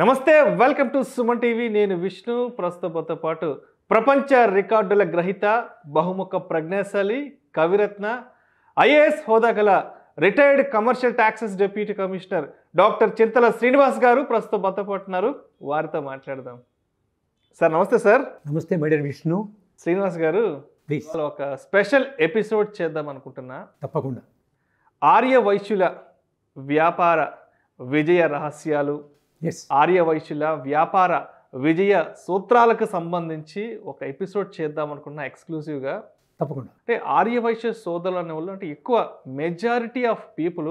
నమస్తే welcome to Suman TV నేను విష్ణు ప్రస్తుతంతో పాటు ప్రపంచ రికార్డుల గ్రహీత బహుముఖ ప్రజ్ఞాశాలి కవిరత్న ఐఏఎస్ హోదా గల retired commercial taxes deputy commissioner doctor Chintala Srinivas గారు ప్రస్తుతం పాటు పాటున్నారు వారితో మాట్లాడదాం సార్ నమస్తే సార్ నమస్తే మేడం విష్ణు శ్రీనివాస్ గారు ఒక స్పెషల్ ఎపిసోడ్ చేద్దాం అనుకుంటున్నా తప్పకుండా ఆర్య వైశ్యుల వ్యాపార విజయ రహస్యాలు ఆర్య వైశ్యుల వ్యాపార విజయ సూత్రాలకు సంబంధించి ఒక ఎపిసోడ్ చేద్దాం అనుకున్న ఎక్స్క్లూజివ్గా తప్పకుండా అంటే ఆర్య వైశ్య సోదరులు అనే వాళ్ళు అంటే ఎక్కువ మెజారిటీ ఆఫ్ పీపుల్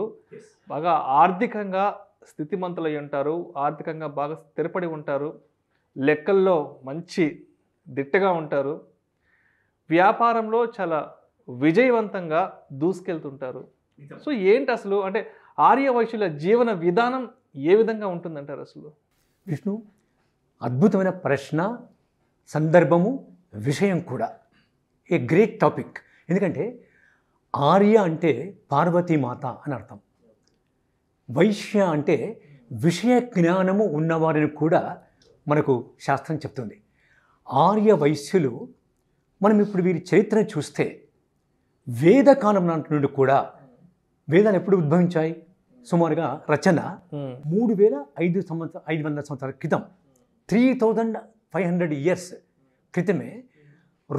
బాగా ఆర్థికంగా స్థితిమంతులై ఉంటారు ఆర్థికంగా బాగా స్థిరపడి ఉంటారు లెక్కల్లో మంచి దిట్టగా ఉంటారు వ్యాపారంలో చాలా విజయవంతంగా దూసుకెళ్తుంటారు సో ఏంటి అసలు అంటే ఆర్య వైశ్యుల జీవన విధానం ఏ విధంగా ఉంటుందంటారు అసలు విష్ణు అద్భుతమైన ప్రశ్న సందర్భము విషయం కూడా ఏ గ్రేట్ టాపిక్ ఎందుకంటే ఆర్య అంటే పార్వతీ మాత అని అర్థం వైశ్య అంటే విషయ జ్ఞానము ఉన్నవారిని కూడా మనకు శాస్త్రం చెప్తుంది ఆర్య వైశ్యులు మనం ఇప్పుడు వీరి చరిత్రను చూస్తే వేదకాలం నాటి నుండి కూడా వేదాలు ఎప్పుడు ఉద్భవించాయి సుమారుగా రచన మూడు వేల ఐదు సంవత్సరం ఐదు వందల సంవత్సరాల క్రితం three thousand five hundred years క్రితమే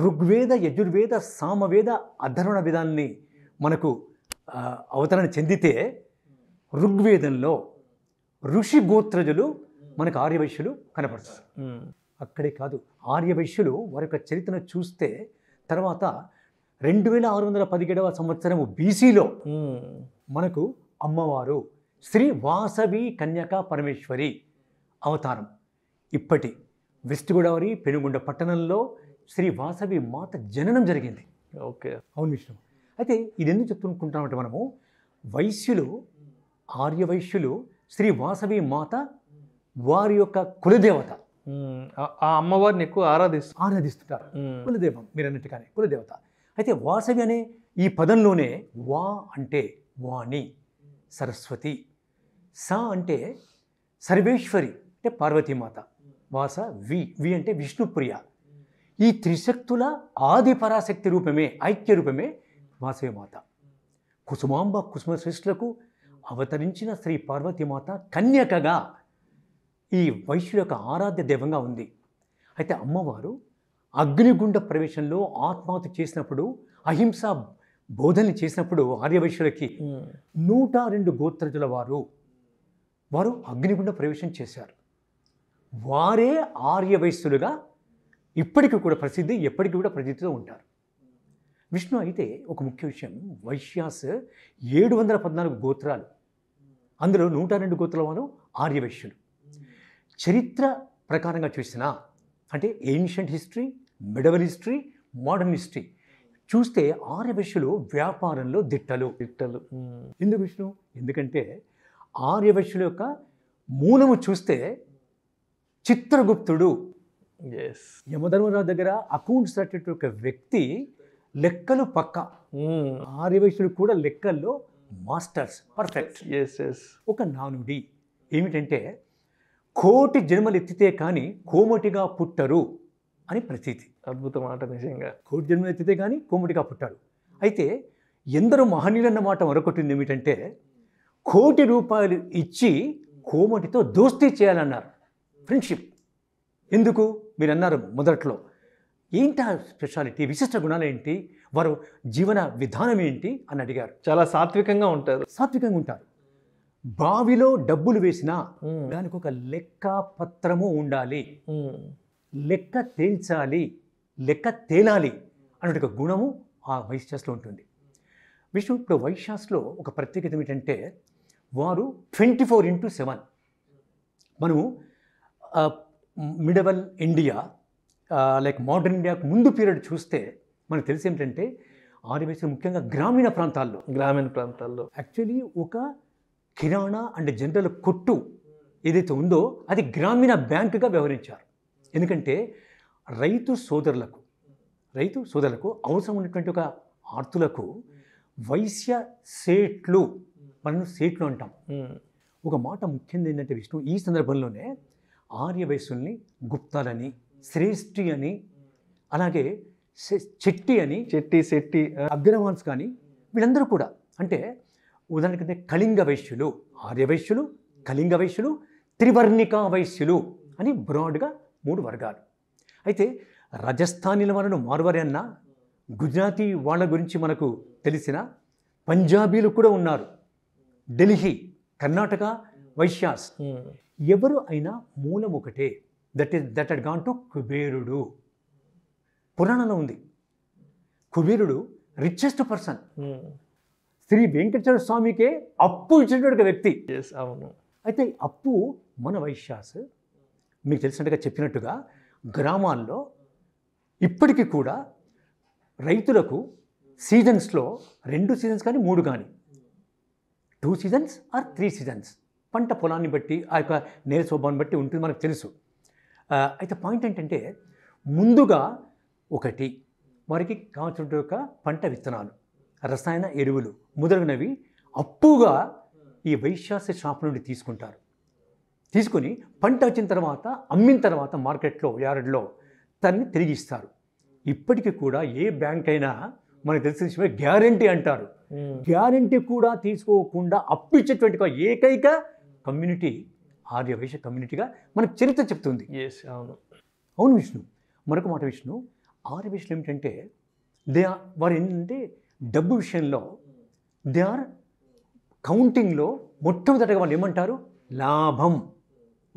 ఋగ్వేద యజుర్వేద సామవేద అధర్వణ విధాన్ని మనకు అవతరణ చెందితే ఋగ్వేదంలో ఋషి గోత్రజులు మనకు ఆర్యవైశ్యులు కనపడతారు అక్కడే కాదు ఆర్యవైశ్యులు వారి యొక్క చరిత్రను చూస్తే తర్వాత రెండు వేల ఆరు వందల పదిహేడవ సంవత్సరము బీసీలో మనకు అమ్మవారు శ్రీ వాసవి కన్యక పరమేశ్వరి అవతారం ఇప్పటి వెస్ట్ గోదావరి పెనుగుండ పట్టణంలో శ్రీ వాసవి మాత జననం జరిగింది ఓకే అవును విష్ణు అయితే ఇది ఎందుకు చెప్తుకుంటున్నామంటే మనము వైశ్యులు వైశ్యులు శ్రీ వాసవి మాత వారి యొక్క కులదేవత ఆ అమ్మవారిని ఎక్కువ ఆరాధిస్తూ ఆరాధిస్తుంటారు కులదేవం మీరు అన్నట్టుగానే కులదేవత అయితే వాసవి అనే ఈ పదంలోనే వా అంటే వాణి సరస్వతి స అంటే సర్వేశ్వరి అంటే పార్వతీమాత వాస వి వి అంటే విష్ణుప్రియ ఈ త్రిశక్తుల ఆది పరాశక్తి రూపమే ఐక్య రూపమే వాసవిమాత కుసుమాంబ కుసుమ శ్రేష్ఠులకు అవతరించిన శ్రీ పార్వతీమాత కన్యకగా ఈ వైశ్యుల యొక్క ఆరాధ్య దైవంగా ఉంది అయితే అమ్మవారు అగ్నిగుండ ప్రవేశంలో ఆత్మహత్య చేసినప్పుడు అహింస బోధన చేసినప్పుడు ఆర్యవైశ్యులకి నూట రెండు గోత్రజుల వారు వారు అగ్నిగుండ ప్రవేశం చేశారు వారే ఆర్యవైశ్యులుగా ఇప్పటికీ కూడా ప్రసిద్ధి ఎప్పటికీ కూడా ప్రసిద్ధితో ఉంటారు విష్ణు అయితే ఒక ముఖ్య విషయం వైశ్యాస్ ఏడు వందల పద్నాలుగు గోత్రాలు అందులో నూట రెండు గోత్రాల వారు ఆర్యవైశ్యులు చరిత్ర ప్రకారంగా చూసినా అంటే ancient history medieval history modern history చూస్తే ఆర్యవశులు వ్యాపారంలో దిట్టలు దిట్టలు ఎందుకు విష్ణు ఎందుకంటే ఆర్యవశుల యొక్క మూలము చూస్తే చిత్రగుప్తుడు ఎస్ యమధర్మరావు దగ్గర అకౌంట్స్ రాసేటువంటి ఒక వ్యక్తి లెక్కలు పక్క ఆర్యవశులు కూడా లెక్కల్లో మాస్టర్స్ పర్ఫెక్ట్ ఎస్ ఎస్ ఒక నానుడి ఏమిటంటే కోటి జన్మలు ఎత్తితే కానీ కోమటిగా పుట్టరు అని ప్రతీతి అద్భుతం మాట నిజంగా కోటి జన్మ ఎత్తితే కానీ కోమటిగా పుట్టాడు అయితే ఎందరో మహనీయులన్న మాట మరొకటింది ఏమిటంటే కోటి రూపాయలు ఇచ్చి కోమటితో దోస్తీ చేయాలన్నారు ఫ్రెండ్షిప్ ఎందుకు మీరు అన్నారు మొదట్లో ఏంటి స్పెషాలిటీ విశిష్ట గుణాలు ఏంటి వారు జీవన విధానం ఏంటి అని అడిగారు చాలా సాత్వికంగా ఉంటారు సాత్వికంగా ఉంటారు బావిలో డబ్బులు వేసినా దానికి ఒక లెక్క పత్రము ఉండాలి లెక్క తేల్చాలి లెక్క తేలాలి అనే ఒక గుణము ఆ వైశ్యాస్లో ఉంటుంది విష్ణు ఇప్పుడు వైశ్యాస్లో ఒక ప్రత్యేకత ఏమిటంటే వారు ట్వంటీ ఫోర్ ఇంటూ సెవెన్ మనము మిడవల్ ఇండియా లైక్ మోడర్న్ ఇండియాకు ముందు పీరియడ్ చూస్తే మనకు తెలిసి ఏంటంటే ఆదివాసులు ముఖ్యంగా గ్రామీణ ప్రాంతాల్లో గ్రామీణ ప్రాంతాల్లో యాక్చువల్లీ ఒక కిరాణా అండ్ జనరల్ కొట్టు ఏదైతే ఉందో అది గ్రామీణ బ్యాంకుగా వ్యవహరించారు ఎందుకంటే రైతు సోదరులకు రైతు సోదరులకు అవసరం ఉన్నటువంటి ఒక ఆర్తులకు వైశ్య సేట్లు మనం సేట్లు అంటాం ఒక మాట ముఖ్యంగా ఏంటంటే విష్ణు ఈ సందర్భంలోనే ఆర్య వైశ్యుల్ని గుప్తాలని శ్రేష్ఠి అని అలాగే చెట్టి అని చెట్టి శెట్టి అగ్రవాన్స్ కానీ వీళ్ళందరూ కూడా అంటే ఉదాహరణకంటే కళింగ వైశ్యులు ఆర్య వైశ్యులు కళింగ వైశ్యులు త్రివర్ణిక వైశ్యులు అని బ్రాడ్గా మూడు వర్గాలు అయితే రాజస్థానీల వారిని మార్వారి అన్న గుజరాతీ వాళ్ళ గురించి మనకు తెలిసిన పంజాబీలు కూడా ఉన్నారు ఢిల్లీ కర్ణాటక వైశ్యాస్ ఎవరు అయినా మూలం ఒకటే that is that add gone to కుబేరుడు పురాణంలో ఉంది కుబేరుడు రిచెస్ట్ పర్సన్ శ్రీ వెంకటేశ్వర స్వామికే అప్పు ఇచ్చినటువంటి వ్యక్తి అయితే అప్పు మన వైశ్యాస్ మీకు తెలిసినట్టుగా చెప్పినట్టుగా గ్రామాల్లో ఇప్పటికీ కూడా రైతులకు సీజన్స్లో రెండు సీజన్స్ కానీ మూడు కానీ two seasons or three seasons పంట పొలాన్ని బట్టి ఆ యొక్క నేల స్వభావాన్ని బట్టి ఉంటుంది మనకు తెలుసు అయితే పాయింట్ ఏంటంటే ముందుగా ఒకటి వారికి కావాల్సిన యొక్క పంట విత్తనాలు రసాయన ఎరువులు మొదలగునవి అప్పుగా ఈ వైశ్యాస్య షాప్ నుండి తీసుకుంటారు తీసుకొని పంట వచ్చిన తర్వాత అమ్మిన తర్వాత మార్కెట్లో యార్డ్లో దాన్ని తిరిగి ఇస్తారు ఇప్పటికీ కూడా ఏ బ్యాంక్ అయినా మనకు తెలిసిన విషయమే గ్యారంటీ అంటారు గ్యారంటీ కూడా తీసుకోకుండా అప్పిచ్చేటువంటి ఏకైక కమ్యూనిటీ ఆర్యవైశ్య కమ్యూనిటీగా మనకు చరిత్ర చెప్తుంది అవును అవును విష్ణు మరొక మాట విష్ణు ఆర్యవైశ్యులు ఏమిటంటే దే ఆర్ వారు ఏంటంటే డబ్బు విషయంలో దే ఆర్ కౌంటింగ్లో మొట్టమొదటగా వాళ్ళు ఏమంటారు లాభం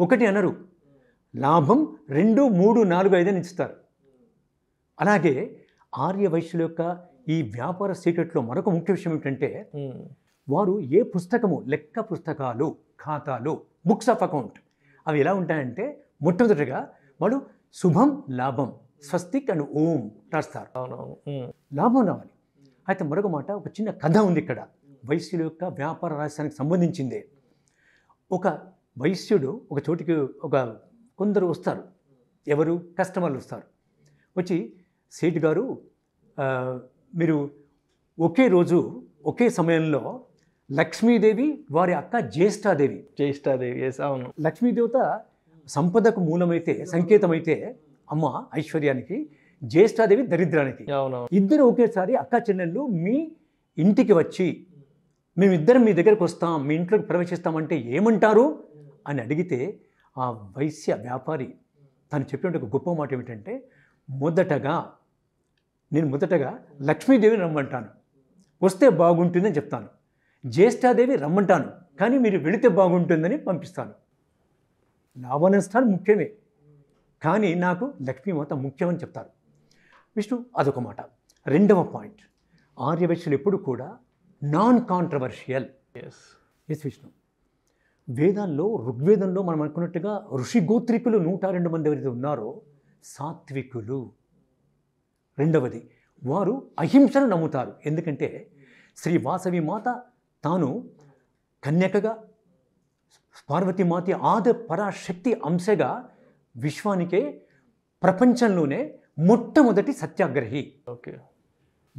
ఒకటి అనరు లాభం రెండు మూడు నాలుగు ఐదని ఇస్తారు అలాగే ఆర్య వైశ్యుల యొక్క ఈ వ్యాపార సీక్రెట్లో మరొక ముఖ్య విషయం ఏమిటంటే వారు ఏ పుస్తకము లెక్క పుస్తకాలు ఖాతాలు బుక్స్ ఆఫ్ అకౌంట్ అవి ఎలా ఉంటాయంటే మొట్టమొదటిగా వాడు శుభం లాభం స్వస్తిక్ అండ్ ఓం రాస్తారు లాభం రావాలి అయితే మరొక మాట ఒక చిన్న కథ ఉంది ఇక్కడ వైశ్యుల యొక్క వ్యాపార రహస్యానికి సంబంధించిందే ఒక వైశ్యుడు ఒక చోటికి ఒక కొందరు వస్తారు ఎవరు కస్టమర్లు వస్తారు వచ్చి సేటు గారు మీరు ఒకే రోజు ఒకే సమయంలో లక్ష్మీదేవి వారి అక్క జ్యేష్ఠాదేవి జ్యేష్ఠాదేవి అవును లక్ష్మీదేవత సంపదకు మూలమైతే సంకేతమైతే అమ్మ ఐశ్వర్యానికి జ్యేష్ఠాదేవి దరిద్రానికి ఇద్దరు ఒకేసారి అక్క చెల్లెళ్ళు మీ ఇంటికి వచ్చి మేమిద్దరం మీ దగ్గరకు వస్తాం మీ ఇంట్లోకి ప్రవేశిస్తామంటే ఏమంటారు అని అడిగితే ఆ వైశ్య వ్యాపారి తను చెప్పిన ఒక గొప్ప మాట ఏమిటంటే మొదటగా నేను మొదటగా లక్ష్మీదేవిని రమ్మంటాను వస్తే బాగుంటుందని చెప్తాను జ్యేష్ఠాదేవి రమ్మంటాను కానీ మీరు వెళితే బాగుంటుందని పంపిస్తాను లాభాలను స్థానం ముఖ్యమే కానీ నాకు లక్ష్మీమాత ముఖ్యమని చెప్తారు విష్ణు అదొక మాట రెండవ పాయింట్ ఆర్యవైశ్యులు ఎప్పుడు కూడా non controversial yes yes Vishnu వేదాల్లో ఋగ్వేదంలో మనం అనుకున్నట్టుగా ఋషిగోత్రికులు నూట రెండు మంది ఎవరైతే ఉన్నారో సాత్వికులు రెండవది వారు అహింసను నమ్ముతారు ఎందుకంటే శ్రీ వాసవి మాత తాను కన్యకగా మాత ఆద పరాశక్తి అంశగా విశ్వానికే ప్రపంచంలోనే మొట్టమొదటి సత్యాగ్రహి ఓకే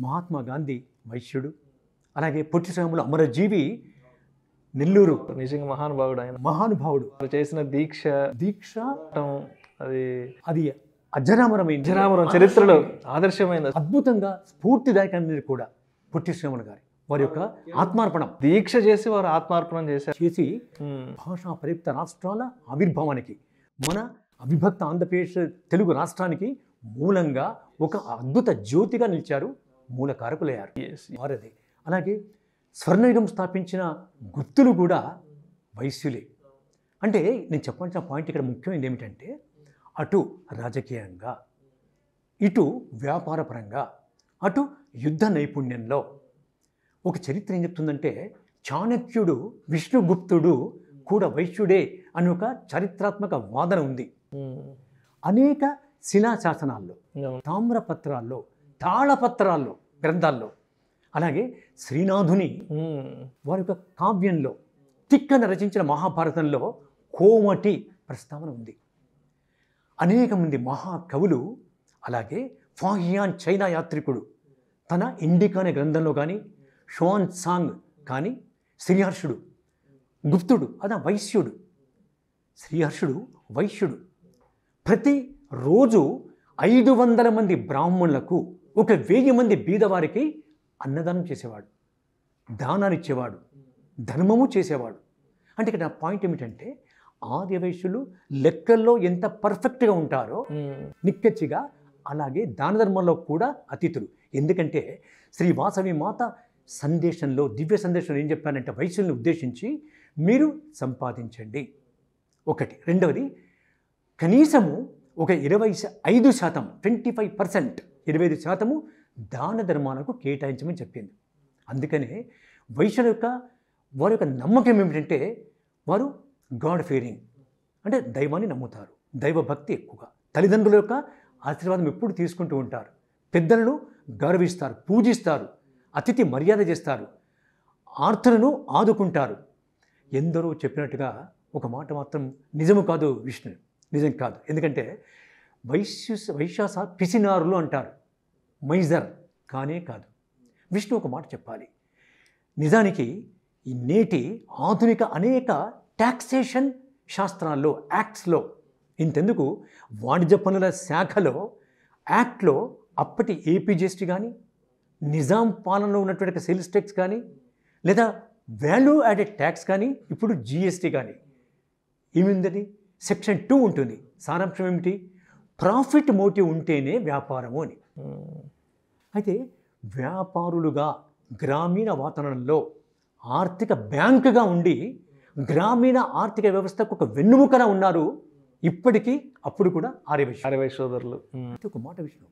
మహాత్మా గాంధీ వైశ్యుడు అలాగే పొట్టి స్వాములు అమరజీవి నెల్లూరు నిజంగా మహానుభావుడు ఆయన మహానుభావుడు చేసిన దీక్ష దీక్ష అది అది అజరామరం అజరామరం చరిత్రలో ఆదర్శమైన అద్భుతంగా స్ఫూర్తిదాయకమైనది కూడా పుట్టి శ్రీమణ గారి వారి యొక్క ఆత్మార్పణం దీక్ష చేసి వారు ఆత్మార్పణం చేశారు చేసి భాషా ప్రయుక్త రాష్ట్రాల ఆవిర్భావానికి మన అవిభక్త ఆంధ్రప్రదేశ్ తెలుగు రాష్ట్రానికి మూలంగా ఒక అద్భుత జ్యోతిగా నిలిచారు మూల కారకులయ్యారు వారది అలాగే స్వర్ణయుగం స్థాపించిన గుర్తులు కూడా వైశ్యులే అంటే నేను చెప్పాల్సిన పాయింట్ ఇక్కడ ముఖ్యమైనది ఏమిటంటే అటు రాజకీయంగా ఇటు వ్యాపారపరంగా అటు యుద్ధ నైపుణ్యంలో ఒక చరిత్ర ఏం చెప్తుందంటే చాణక్యుడు విష్ణుగుప్తుడు కూడా వైశ్యుడే అని ఒక చరిత్రాత్మక వాదన ఉంది అనేక శిలాశాసనాల్లో తామ్రపత్రాల్లో తాళపత్రాల్లో గ్రంథాల్లో అలాగే శ్రీనాథుని వారి యొక్క కావ్యంలో తిక్కన రచించిన మహాభారతంలో కోమటి ప్రస్తావన ఉంది అనేక మంది మహాకవులు అలాగే ఫాహియాన్ చైనా యాత్రికుడు తన ఇండికానే గ్రంథంలో కానీ షోన్ సాంగ్ కానీ శ్రీహర్షుడు గుప్తుడు అదా వైశ్యుడు శ్రీహర్షుడు వైశ్యుడు ప్రతి రోజు ఐదు వందల మంది బ్రాహ్మణులకు ఒక వెయ్యి మంది బీదవారికి అన్నదానం చేసేవాడు దానాలు ఇచ్చేవాడు ధర్మము చేసేవాడు అంటే ఇక్కడ నా పాయింట్ ఏమిటంటే ఆదివేశులు లెక్కల్లో ఎంత పర్ఫెక్ట్గా ఉంటారో నిక్కచ్చిగా అలాగే దాన ధర్మంలో కూడా అతిథులు ఎందుకంటే శ్రీ వాసవి మాత సందేశంలో దివ్య సందేశంలో ఏం చెప్పానంటే వైశ్యుల్ని ఉద్దేశించి మీరు సంపాదించండి ఒకటి రెండవది కనీసము ఒక ఇరవై ఐదు శాతం ట్వంటీ ఫైవ్ పర్సెంట్ ఇరవై ఐదు శాతము దాన ధర్మాలకు కేటాయించమని చెప్పింది అందుకనే వైశ్యుల యొక్క వారి యొక్క నమ్మకం ఏమిటంటే వారు గాడ్ ఫీరింగ్ అంటే దైవాన్ని నమ్ముతారు దైవ భక్తి ఎక్కువగా తల్లిదండ్రుల యొక్క ఆశీర్వాదం ఎప్పుడు తీసుకుంటూ ఉంటారు పెద్దలను గౌరవిస్తారు పూజిస్తారు అతిథి మర్యాద చేస్తారు ఆర్తులను ఆదుకుంటారు ఎందరో చెప్పినట్టుగా ఒక మాట మాత్రం నిజము కాదు విష్ణు నిజం కాదు ఎందుకంటే వైశ్యు వైశ్యాస పిసినారులు అంటారు మైజర్ కానే కాదు విష్ణు ఒక మాట చెప్పాలి నిజానికి ఈ నేటి ఆధునిక అనేక ట్యాక్సేషన్ శాస్త్రాల్లో యాక్ట్స్లో ఇంతెందుకు వాణిజ్య పనుల శాఖలో యాక్ట్లో అప్పటి ఏపీజిఎస్టీ కానీ నిజాం పాలనలో ఉన్నటువంటి సేల్స్ ట్యాక్స్ కానీ లేదా వాల్యూ యాడెడ్ ట్యాక్స్ కానీ ఇప్పుడు జిఎస్టీ కానీ ఏమిందని సెక్షన్ టూ ఉంటుంది సారాంశం ఏమిటి ప్రాఫిట్ మోటివ్ ఉంటేనే వ్యాపారము అని అయితే వ్యాపారులుగా గ్రామీణ వాతావరణంలో ఆర్థిక బ్యాంకుగా ఉండి గ్రామీణ ఆర్థిక వ్యవస్థకు ఒక వెన్నుముకలా ఉన్నారు ఇప్పటికీ అప్పుడు కూడా ఆర్యవేశ ఆర్యవైశ్య సోదరులు అయితే ఒక మాట విషయం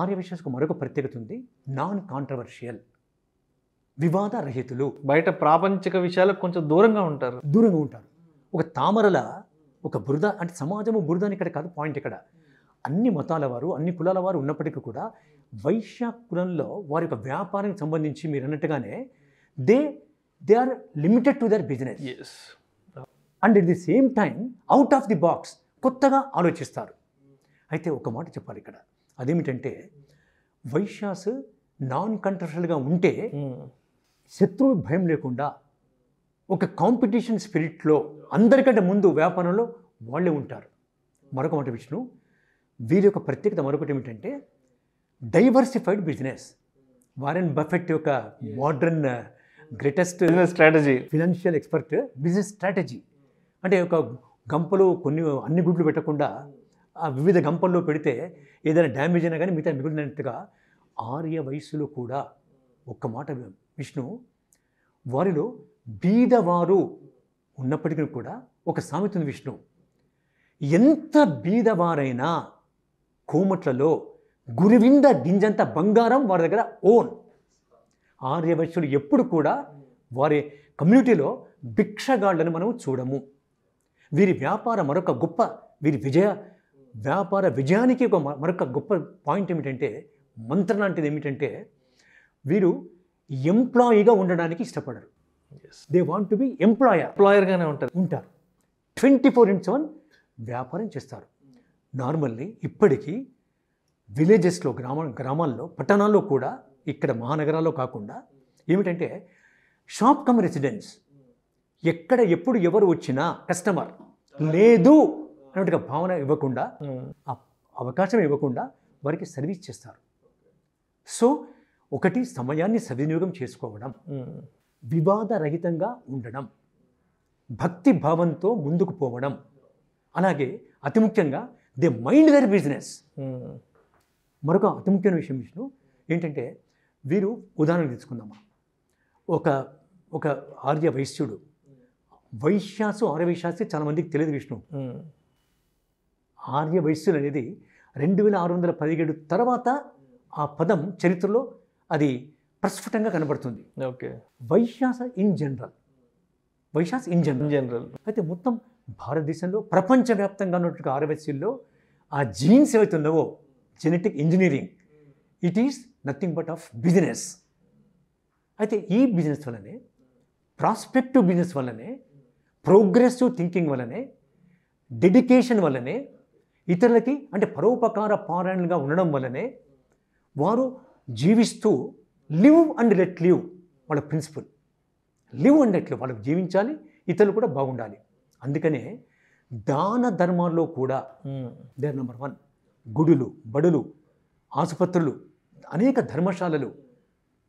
ఆర్యవైశ్యకు మరొక ప్రత్యేకత ఉంది నాన్ కాంట్రవర్షియల్ వివాద రహితులు బయట ప్రాపంచిక విషయాలకు కొంచెం దూరంగా ఉంటారు దూరంగా ఉంటారు ఒక తామరల ఒక బురద అంటే సమాజము బురదని ఇక్కడ కాదు పాయింట్ ఇక్కడ అన్ని మతాల వారు అన్ని కులాల వారు ఉన్నప్పటికీ కూడా వైశ్య కులంలో వారి యొక్క వ్యాపారానికి సంబంధించి మీరు అన్నట్టుగానే they they are limited to their business and at the same time out of the box కొత్తగా ఆలోచిస్తారు అయితే ఒక మాట చెప్పాలి ఇక్కడ అదేమిటంటే వైశ్యాస్ నాన్ కంట్రషల్గా ఉంటే hmm. శత్రువు భయం లేకుండా ఒక కాంపిటీషన్ స్పిరిట్లో అందరికంటే ముందు వ్యాపారంలో వాళ్ళే ఉంటారు మరొక మాట విష్ణు వీరి యొక్క ప్రత్యేకత మరొకటి ఏమిటంటే డైవర్సిఫైడ్ బిజినెస్ వారెన్ బఫెట్ యొక్క modern greatest business strategy financial expert business strategy అంటే ఒక గంపలు కొన్ని అన్ని గుడ్లు పెట్టకుండా ఆ వివిధ గంపల్లో పెడితే ఏదైనా డ్యామేజ్ అయినా కానీ మిగతా మిగిలినట్టుగా ఆర్య వయస్సులో కూడా ఒక్క మాట విష్ణు వారిలో బీదవారు ఉన్నప్పటికీ కూడా ఒక సామెత ఉంది విష్ణు ఎంత బీదవారైనా కోమట్లలో గురువింద గింజంత బంగారం వారి దగ్గర ఓన్ ఆర్యవైశ్యులు ఎప్పుడు కూడా వారి కమ్యూనిటీలో భిక్షగాళ్లను మనం చూడము వీరి వ్యాపార మరొక గొప్ప వీరి విజయ వ్యాపార విజయానికి ఒక మరొక గొప్ప పాయింట్ ఏమిటంటే మంత్ర లాంటిది ఏమిటంటే వీరు ఎంప్లాయీగా ఉండడానికి ఇష్టపడరు they want to be employer ఎంప్లాయర్గానే ఉంటారు ఉంటారు ట్వంటీ ఫోర్ ఇంట్ సెవెన్ వ్యాపారం చేస్తారు నార్మల్లీ ఇప్పటికీ విలేజెస్లో గ్రామ గ్రామాల్లో పట్టణాల్లో కూడా ఇక్కడ మహానగరాల్లో కాకుండా ఏమిటంటే షాప్ కమ్ రెసిడెన్స్ ఎక్కడ ఎప్పుడు ఎవరు వచ్చినా కస్టమర్ లేదు అన్నట్టుగా భావన ఇవ్వకుండా hmm. అవకాశం ఇవ్వకుండా వారికి సర్వీస్ చేస్తారు సో ఒకటి సమయాన్ని సద్వినియోగం చేసుకోవడం hmm. వివాదరహితంగా ఉండడం భక్తి భావంతో ముందుకు పోవడం అలాగే అతి ముఖ్యంగా దే మైండ్ దర్ బిజినెస్ మరొక అతి ముఖ్యమైన విషయం విషయం ఏంటంటే వీరు ఉదాహరణ తీసుకుందాం ఒక ఒక ఆర్య వైశ్యుడు వైశ్యాసు ఆర్య వైశ్యాసు చాలామందికి తెలియదు విష్ణు ఆర్య వైశ్యులు అనేది రెండు వేల ఆరు వందల పదిహేడు తర్వాత ఆ పదం చరిత్రలో అది ప్రస్ఫుటంగా కనబడుతుంది okay Vaishyas in general Vaishyas in general general అయితే మొత్తం భారతదేశంలో ప్రపంచవ్యాప్తంగా ఉన్నటువంటి ఆర్ఎస్సీల్లో ఆ జీన్స్ ఏవైతే ఉన్నావో genetic engineering it is nothing but of business అయితే ఈ బిజినెస్ వల్లనే ప్రాస్పెక్టివ్ బిజినెస్ వల్లనే ప్రోగ్రెసివ్ థింకింగ్ వల్లనే డెడికేషన్ వల్లనే ఇతరులకి అంటే పరోపకార పారాయణలుగా ఉండడం వల్లనే వారు జీవిస్తూ లివ్ అండ్ లెట్ లివ్ వాళ్ళ ప్రిన్సిపల్ లివ్ అండట్లు వాళ్ళకు జీవించాలి ఇతరులు కూడా బాగుండాలి అందుకనే దాన ధర్మాల్లో కూడా దేర్ నెంబర్ వన్ గుడులు బడులు ఆసుపత్రులు అనేక ధర్మశాలలు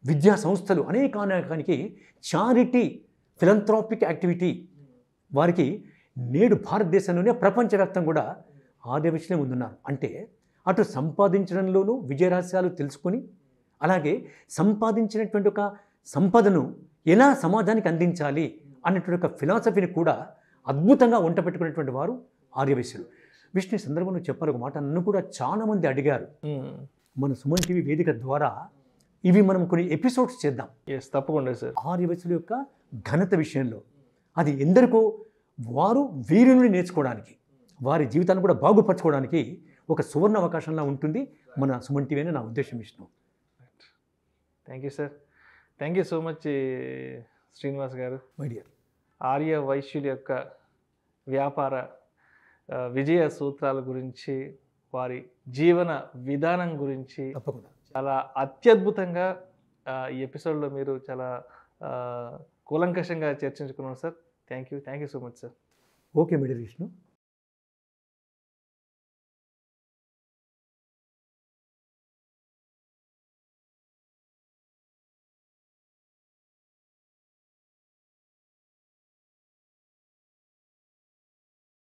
విద్యా సంస్థలు అనేక అనేకానికి చారిటీ ఫిలంథ్రాపిక్ యాక్టివిటీ వారికి నేడు భారతదేశంలోనే ప్రపంచవ్యాప్తం కూడా ఆదివచనం ఉందన్నారు అంటే అటు సంపాదించడంలోనూ విజయరహస్యాలు తెలుసుకొని అలాగే సంపాదించినటువంటి ఒక సంపదను ఎలా సమాజానికి అందించాలి అన్నటువంటి ఒక ఫిలాసఫీని కూడా అద్భుతంగా వంట పెట్టుకునేటువంటి వారు ఆర్యవైశ్యులు విష్ణు సందర్భంలో చెప్పాలి ఒక మాట నన్ను కూడా చాలామంది అడిగారు మన సుమన్ టీవీ వేదిక ద్వారా ఇవి మనం కొన్ని ఎపిసోడ్స్ చేద్దాం తప్పకుండా సార్ ఆర్యవైశ్యుల యొక్క ఘనత విషయంలో అది ఎందరికో వారు వీరి నుండి నేర్చుకోవడానికి వారి జీవితాన్ని కూడా బాగుపరచుకోవడానికి ఒక సువర్ణ అవకాశంలా ఉంటుంది మన సుమన్ టీవీ అనే నా ఉద్దేశం Vishnu thank you sir thank you so much Srinivas గారు మీడియా ఆర్య వైశ్యుల యొక్క వ్యాపార విజయ సూత్రాల గురించి వారి జీవన విధానం గురించి తప్పకుండా చాలా అత్యద్భుతంగా ఈ ఎపిసోడ్లో మీరు చాలా కూలంకషంగా చర్చించుకున్నారు sir thank you thank you so much sir okay media Vishnu